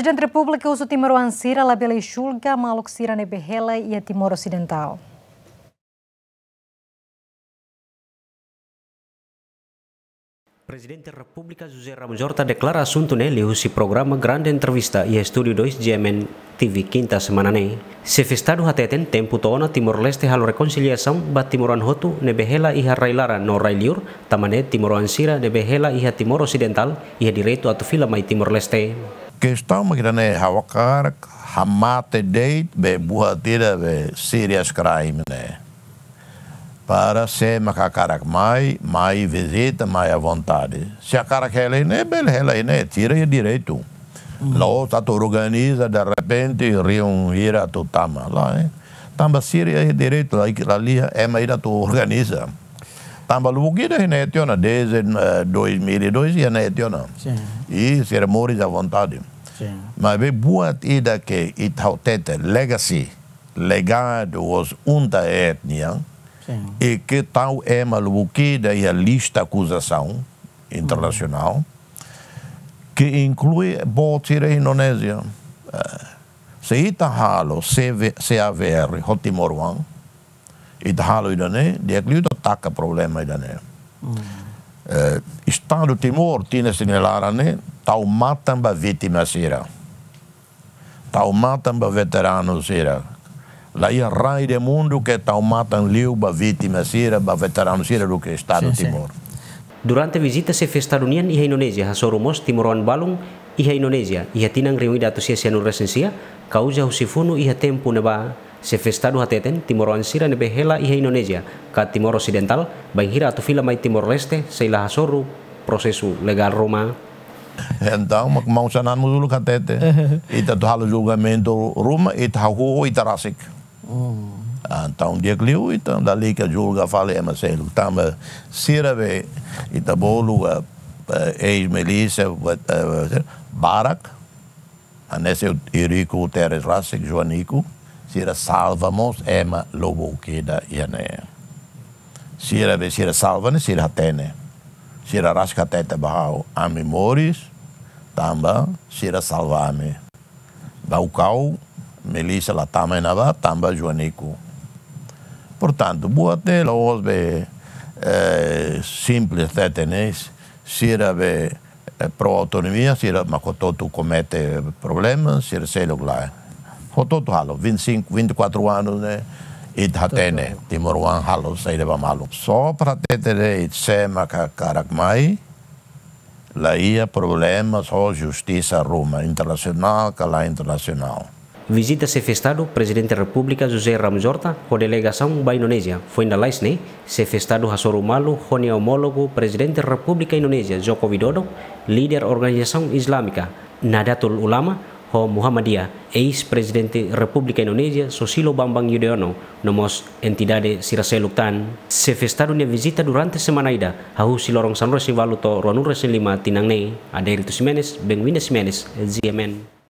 Presiden Republik Usu Timur Wansira timor labele Shulga Maluk nebehela Behele ia Timor Ocidental. Presiden da Zuzer Ramjorta deklara Horta declara assunto nele o programa Entrevista e Estúdio 2 GMN TV quinta semana ne. Se tempu até toona Timor-Leste halu rekonsiliasam bat Timoran Hotu nebehela iha railara no railiur tamane Timor-Ansira nebehela iha Timor Ocidental iha direitu atu filamai Timor-Leste. Questão grande hawakar é hamate deit be buhatira be serious crime né. Para ser macacarac mai, mai visita, mai à vontade. Se a cara que ela é né, bela, ela é né? tira e direito. Hum. Lá tá tu organiza, de repente, riam, ira tu tama lá, né? Tamba Síria é direito, ali é mais tu organiza. Tambaluque a gente tinha desde 2002 a gente tinha. E cerimônias à vontade. Sim. Mas bem boa ida que itau tete legacy, legado os unta etnia. Sim. E que tal é que da a lista acusação internacional que inclui botir a Indonésia. Eh, se ita halo CVR, Hotimoruan Italo idane, det är klut att tacka problemet idane. Mm. Uh, eh, I Stado Timor tine sinilarane, tau matan ba vitima sira. Tau matan veterano sira. La ia rai de mundo que tau matan liu ba vitima sira, ba veterano sira do que Estado sí, Timor. Sí. Durante visita se festarunian iha Indonesia, hasorumos Timoran Balung iha Indonesia, iha tinang reunida atusia sianur resensia, causa husifuno iha tempo neba Sefestado hateten timoransira nebe hela ihe Indonesia ka Timor Occidental bain hira atu fila mai Timor Leste seila hasoru prosesu legal Roma. Então, mau sananmu dulu katete. Ita tu halu julgamento Roma, ita hahu, ita rasik. Então, oh. ah, dia liu, ita dali ka julga fale ema selu. Tama sirabe, ita bolu ah, ex eh, melise, eh, barak, anese Irico Teres Rasik, Joanico, Sira salvamos ema lobo keda iane. Sira be sira salvane sira hatene. Sira rasca tete bahau ami moris. Tamba sira salvame. Baukau melissa latama nava tamba joanico. Portanto, boa te la osbe eh, simples tetenés. Sira be eh, pro autonomia, sira makototu comete problemas, sira sei lugar. Jotot halos, 25, 24 anos, né? e It hatene, timoruan halos, aí leva malo. Só para tetere it sema karakmai, ia problemas ou justiça roma internacional, cala internacional. Visita se festado Presidente da República José Ramos Horta com delegação da Indonésia. Foi na Laisne, se festado Hasoro Malu, Rony Homólogo, Presidente da República Indonésia, Joko Widodo, líder organização islâmica, Nadatul Ulama, Muhammadiyah, ex-presidente Republik Indonesia, Susilo Bambang Yudhoyono, nomos entidade Siraseluctan, se festaron de visita durante semana ida, hau silorong sanresi valuto ruanur lima tinangne, Adelito Simenes, Benguines Simenes, Ziemen.